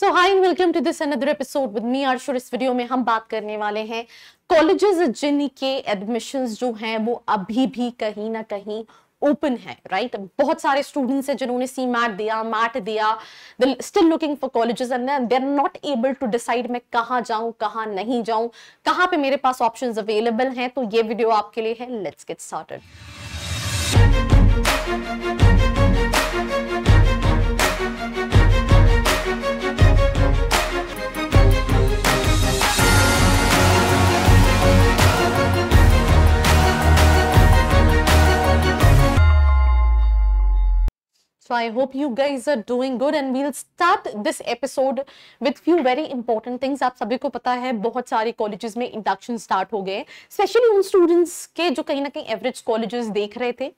So hi and welcome to this another episode with me आर शोर इस video में हम बात करने वाले हैं कॉलेजेस जिनके एडमिशंस जो हैं वो अभी भी कहीं ना कहीं ओपन है राइट right? बहुत सारे स्टूडेंट्स हैं जिन्होंने सी मैट दिया मैट दिया still looking for colleges and they are not able to decide मैं कहाँ जाऊँ कहाँ नहीं जाऊँ कहाँ पे मेरे पास ऑप्शन अवेलेबल हैं तो ये वीडियो आपके लिए है let's get started So I hope you guys are doing good and we'll start this episode with few very important things. aap sabhi ko pata hai bahut सारे colleges mein induction start ho gaye specially un students ke jo kahin na kahin average colleges dekh rahe the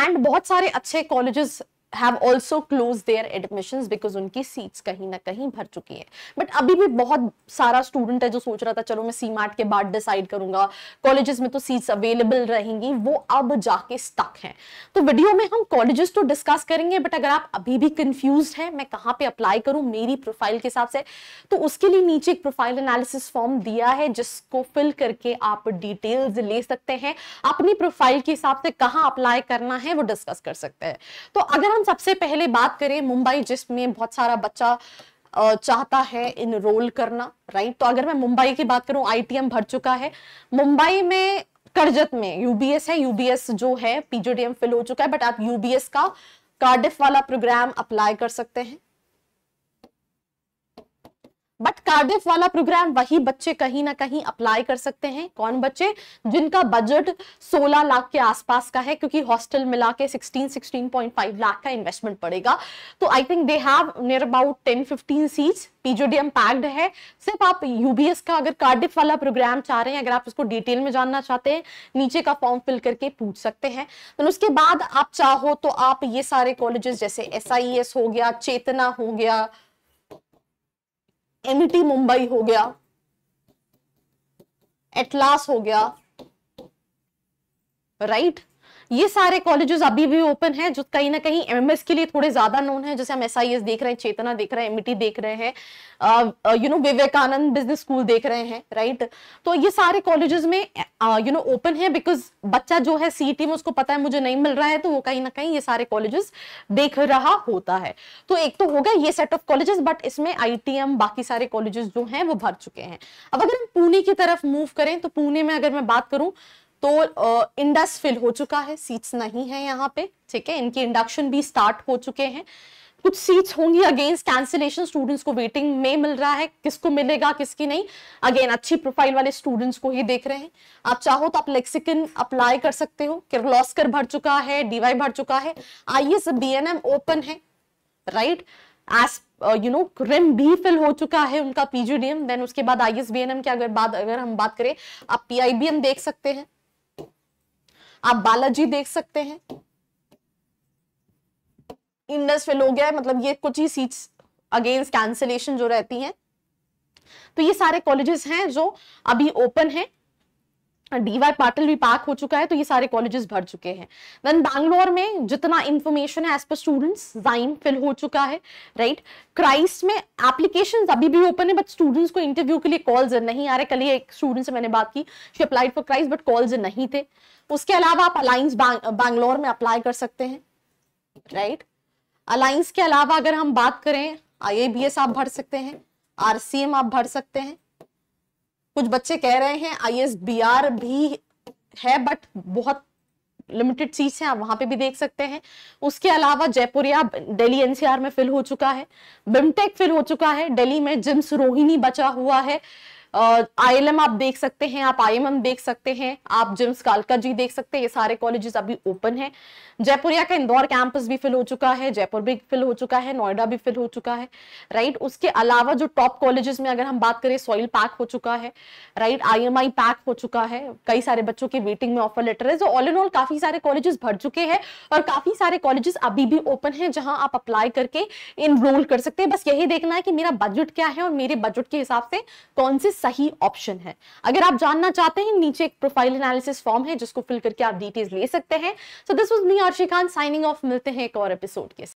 and bahut sare acche colleges have also close their admission because उनकी seats कहीं ना कहीं भर चुकी हैं but अभी भी बहुत सारा स्टूडेंट है जो सोच रहा था चलो मैं सीमार्ट के बाद डिसाइड करूंगा कॉलेजेस में तो सीट्स अवेलेबल रहेंगी वो अब जाके स्टक हैं तो वीडियो में हम कॉलेजेस तो डिस्कस करेंगे बट अगर आप अभी भी कंफ्यूज हैं मैं कहाँ पे अप्लाई करूँ मेरी प्रोफाइल के हिसाब से तो उसके लिए नीचे एक प्रोफाइल एनालिसिस फॉर्म दिया है जिसको फिल करके आप डिटेल्स ले सकते हैं अपनी प्रोफाइल के हिसाब से कहाँ अप्लाई करना है वो डिस्कस कर सकते हैं तो अगर हम हम सबसे पहले बात करें मुंबई जिसमें बहुत सारा बच्चा चाहता है इनरोल करना राइट तो अगर मैं मुंबई की बात करूं आईटीएम भर चुका है मुंबई में करजत में यूबीएस है यूबीएस जो है पीजीडीएम फिल हो चुका है बट आप यूबीएस का कार्डिफ वाला प्रोग्राम अप्लाई कर सकते हैं बट कार्डिफ वाला प्रोग्राम वही बच्चे कहीं ना कहीं अप्लाई कर सकते हैं कौन बच्चे जिनका बजट 16 लाख के आसपास का है क्योंकि हॉस्टल मिला के 16 लाख का इन्वेस्टमेंट पड़ेगा तो I think they have near about ten fifteen seats PGDM packed है सिर्फ आप यूबीएस का अगर कार्डिफ वाला प्रोग्राम चाह रहे हैं अगर आप उसको डिटेल में जानना चाहते हैं नीचे का फॉर्म फिल करके पूछ सकते हैं तो उसके बाद आप चाहो तो आप ये सारे कॉलेजेस जैसे एस e हो गया चेतना हो गया एम मुंबई हो गया एटलास हो गया राइट right? ये सारे कॉलेजेस अभी भी ओपन हैं जो कहीं ना कहीं एमएमएस के लिए थोड़े ज्यादा नोन है जैसे हम एस देख रहे हैं चेतना देख रहे हैं एमईटी देख रहे हैं you know Vivekananda business school देख रहे हैं राइट तो ये सारे कॉलेजेस में यू नो ओपन है बिकॉज बच्चा जो है सीईटी e में उसको पता है मुझे नहीं मिल रहा है तो वो कहीं ना कहीं ये सारे कॉलेजेस देख रहा होता है तो एक तो होगा ये सेट ऑफ कॉलेजेस बट इसमें आई बाकी सारे कॉलेजेस जो हैं वो भर चुके हैं अब अगर हम पुणे की तरफ मूव करें तो पुणे में अगर मैं बात करूं तो इंडस फिल हो चुका है सीट्स नहीं है यहाँ पे ठीक है इनके इंडक्शन भी स्टार्ट हो चुके हैं कुछ सीट्स होंगी अगेंस्ट कैंसिलेशन स्टूडेंट्स को वेटिंग में मिल रहा है किसको मिलेगा किसकी नहीं अगेन अच्छी प्रोफाइल वाले स्टूडेंट्स को ही देख रहे हैं आप चाहो तो आप लेक्सिकन अप्लाई कर सकते हो किर्लोस्कर भर चुका है डीवाई भर चुका है आइए सब बी ओपन है right as you know RIM भी फिल हो चुका है उनका पीजीडीएम देन उसके बाद I S B N M की अगर बात अगर हम बात करें आप पी आई बी एम देख सकते हैं आप बालाजी देख सकते हैं इंडस फेल हो गया है मतलब ये कुछ ही सीट्स अगेंस्ट कैंसिलेशन जो रहती हैं तो ये सारे कॉलेजेस हैं जो अभी ओपन हैं डी वाई पाटिल भी पैक हो चुका है तो ये सारे कॉलेजेस भर चुके हैं देन बैंगलोर में जितना इन्फॉर्मेशन है एज पर स्टूडेंट्स जाइन फिल हो चुका है राइट right? क्राइस्ट में एप्लीकेशन अभी भी ओपन है बट स्टूडेंट्स को इंटरव्यू के लिए कॉल्स नहीं आ रहे कल एक स्टूडेंट से मैंने बात की she applied for Christ but calls नहीं थे उसके अलावा आप अलायंस बैंगलोर में अप्लाई कर सकते हैं राइट right? अलायंस के अलावा अगर हम बात करें आई आप भर सकते हैं आर आप भर सकते हैं कुछ बच्चे कह रहे हैं आई भी है बट बहुत लिमिटेड चीज है आप वहां पे भी देख सकते हैं उसके अलावा जयपुरिया दिल्ली एनसीआर में फिल हो चुका है बिमटेक फिल हो चुका है दिल्ली में जिम्स रोहिणी बचा हुआ है आई आईएलएम आप देख सकते हैं आप आईएमएम देख सकते हैं आप जिम्स कालका जी देख सकते हैं ये सारे कॉलेजेस अभी ओपन हैं जयपुरिया का इंदौर कैंपस भी फिल हो चुका है जयपुर भी फिल हो चुका है नोएडा भी फिल हो चुका है राइट उसके अलावा जो टॉप कॉलेजेस में अगर हम बात करें सॉइल पैक हो चुका है राइट आई पैक हो चुका है कई सारे बच्चों की वेटिंग में ऑफर लेटर है जो ऑल एंड ऑल काफी सारे कॉलेजेस भर चुके हैं और काफी सारे कॉलेजेस अभी भी ओपन है जहां आप अप्लाई करके इनरोल कर सकते हैं बस यही देखना है कि मेरा बजट क्या है और मेरे बजट के हिसाब से कौन से सही ऑप्शन है अगर आप जानना चाहते हैं नीचे एक प्रोफाइल एनालिसिस फॉर्म है जिसको फिल करके आप डिटेल्स ले सकते हैं so this was me Arshikant signing off मिलते हैं एक और एपिसोड के